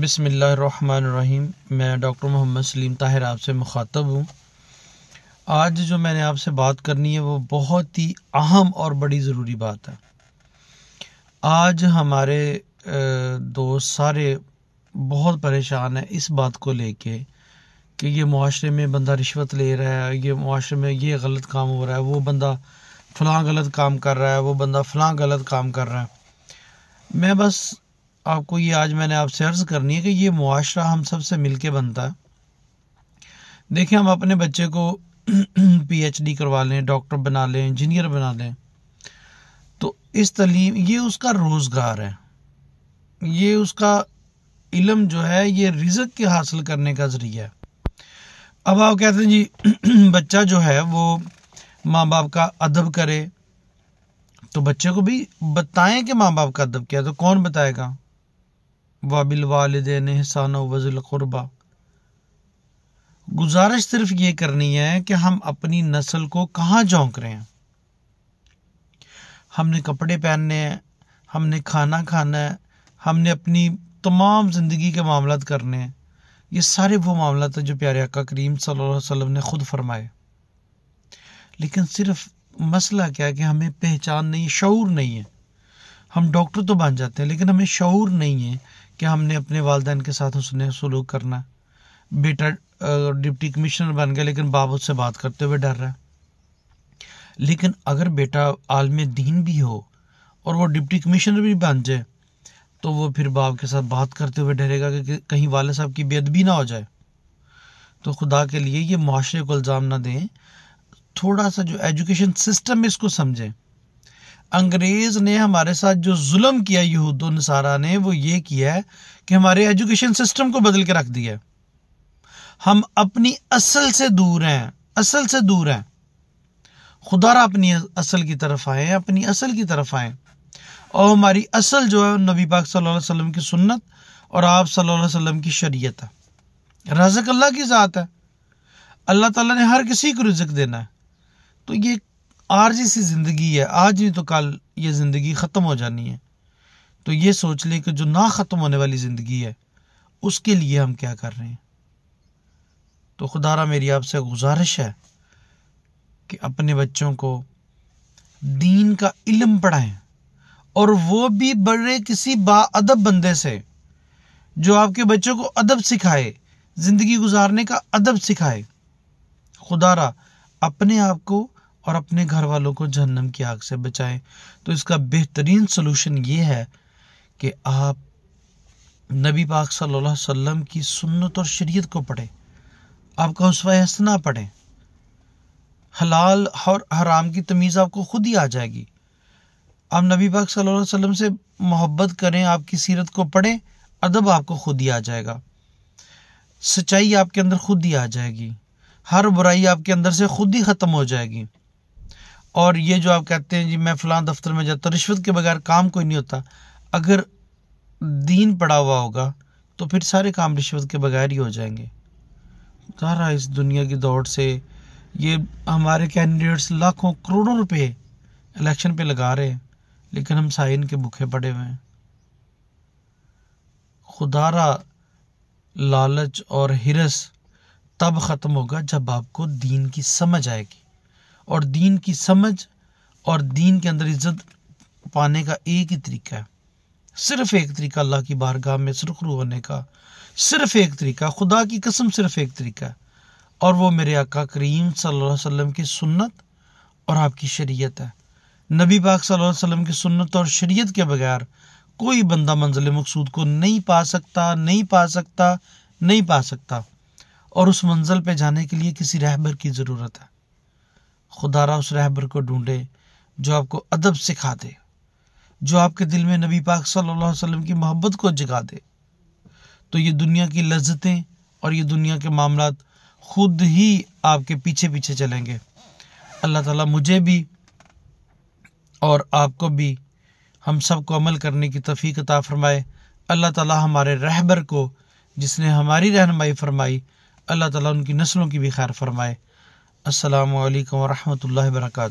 बसमीम मैं डॉक्टर मोहम्मद सलीम ताहिर आपसे मुखातब हूँ आज जो मैंने आपसे बात करनी है वो बहुत ही अहम और बड़ी ज़रूरी बात है आज हमारे दोस्त सारे बहुत परेशान हैं इस बात को लेके कि ये माशरे में बंदा रिश्वत ले रहा है ये माशरे में ये गलत काम हो रहा है वो बंदा फ़लाँ गलत काम कर रहा है वो बंदा फ़लाँ गलत काम कर रहा है मैं बस आपको ये आज मैंने आपसे अर्ज़ करनी है कि ये मुआरा हम सब से मिल बनता है देखें हम अपने बच्चे को पीएचडी करवा लें डॉक्टर बना लें इंजीनियर बना लें तो इस तलीम ये उसका रोज़गार है ये उसका इलम जो है ये रिजक के हासिल करने का ज़रिया है अब आप कहते हैं जी बच्चा जो है वो माँ बाप का अदब करे तो बच्चे को भी बताएं कि माँ बाप का अदब किया तो कौन बताएगा वाबिल वालदेन हसान वज़ुलक़ुरबा गुजारिश सिर्फ ये करनी है कि हम अपनी नस्ल को कहाँ झोंक रहे हैं हमने कपड़े पहनने हैं हमने खाना खाना है हमने अपनी तमाम ज़िंदगी के मामला करने हैं ये सारे वो मामला थे जो प्यारे अका करीम वसल्लम ने ख़ुद फरमाए लेकिन सिर्फ मसला क्या है कि हमें पहचान नहीं शूर नहीं है हम डॉक्टर तो बन जाते हैं लेकिन हमें शूर नहीं है कि हमने अपने वालदेन के साथ उसने सलूक करना बेटा डिप्टी कमिश्नर बन गया लेकिन बाप उससे बात करते हुए डर रहा है लेकिन अगर बेटा आलम दीन भी हो और वो डिप्टी कमिश्नर भी बन जाए तो वो फिर बाप के साथ बात करते हुए डरेगा कि कहीं वाले साहब की बेद भी ना हो जाए तो खुदा के लिए ये माशरे को इल्ज़ाम ना दें थोड़ा सा जो एजुकेशन सिस्टम है इसको समझें अंग्रेज़ ने हमारे साथ जो जुल्म किया यहूद नसारा ने वो ये किया है कि हमारे एजुकेशन सिस्टम को बदल के रख दिया है हम अपनी असल से दूर हैं असल से दूर हैं खुदारा अपनी असल की तरफ आए अपनी असल की तरफ आए और हमारी असल जो है नबी पाक सल्लल्लाहु अलैहि वसल्लम की सुन्नत और आप सल्लल्लाहु अलैहि वसल्लम की शरीयत है रजक अल्लाह की ज़ात है अल्लाह ताला ने हर किसी को रिजक देना है तो ये आरजी सी ज़िंदगी है आज नहीं तो कल ये ज़िंदगी ख़त्म हो जानी है तो ये सोच लें कि जो ना ख़त्म होने वाली ज़िंदगी है उसके लिए हम क्या कर रहे हैं तो खुदारा मेरी आपसे गुजारिश है कि अपने बच्चों को दीन का इलम पढ़ाएं और वो भी बड़े किसी बाब बंदे से जो आपके बच्चों को अदब सिखाए ज़िंदगी गुजारने का अदब सिखाए खुदारा अपने आप को और अपने घर वालों को जहन्नम की आग से बचाएं तो इसका बेहतरीन सलूशन ये है कि आप नबी पाक सल्लल्लाहु अलैहि वसल्लम की सुन्नत और शरीयत को पढ़ें आपका उसवा हसना पढ़ें हलाल और हराम की तमीज़ आपको खुद ही आ जाएगी आप नबी पाक सल्लल्लाहु अलैहि वसल्लम से मोहब्बत करें आपकी सीरत को पढ़ें अदब आपको खुद ही आ जाएगा सच्चाई आपके अंदर खुद ही आ जाएगी हर बुराई आपके अंदर से खुद ही ख़त्म हो जाएगी और ये जो आप कहते हैं जी मैं फलां दफ्तर में जाता रिश्वत के बगैर काम कोई नहीं होता अगर दीन पड़ा हुआ होगा तो फिर सारे काम रिश्वत के बगैर ही हो जाएंगे सारा इस दुनिया की दौड़ से ये हमारे कैंडिडेट्स लाखों करोड़ों रुपए इलेक्शन पे लगा रहे हैं लेकिन हम साइन के भूखे पड़े हुए हैं खुदारा लालच और हिरस तब ख़त्म होगा जब आपको दीन की समझ आएगी और दीन की समझ और दीन के अंदर इज्जत पाने का एक ही तरीका है सिर्फ एक तरीका अल्लाह की बारगाह में सुरखरू होने का सिर्फ एक तरीका खुदा की कसम सिर्फ एक तरीका है और वो मेरे आका करीम सल्लल्लाहु अलैहि वसल्लम की सुन्नत और आपकी शरीयत है नबी पाक सल्लल्लाहु अलैहि वसल्लम की सुन्नत और शरीयत के बगैर कोई बंदा मंजिल मकसूद को नहीं पा सकता नहीं पा सकता नहीं पा सकता और उस मंजिल पे जाने के लिए किसी रहबर की ज़रूरत है खुदारा उस रहबर को ढूंढे जो आपको अदब सिखा दे जो आपके दिल में नबी पाक सल्लल्लाहु अलैहि वसल्लम की मोहब्बत को जगा दे तो ये दुनिया की लज्जतें और ये दुनिया के मामला खुद ही आपके पीछे पीछे चलेंगे अल्लाह ताला मुझे भी और आपको भी हम सबको अमल करने की तफीक अता फरमाए अल्लाह ताला हमारे रहबर को जिसने हमारी रहनमाई फरमाई अल्लाह ताला उनकी नस्लों की भी खैर फरमाए असलकम वरहमल वर्का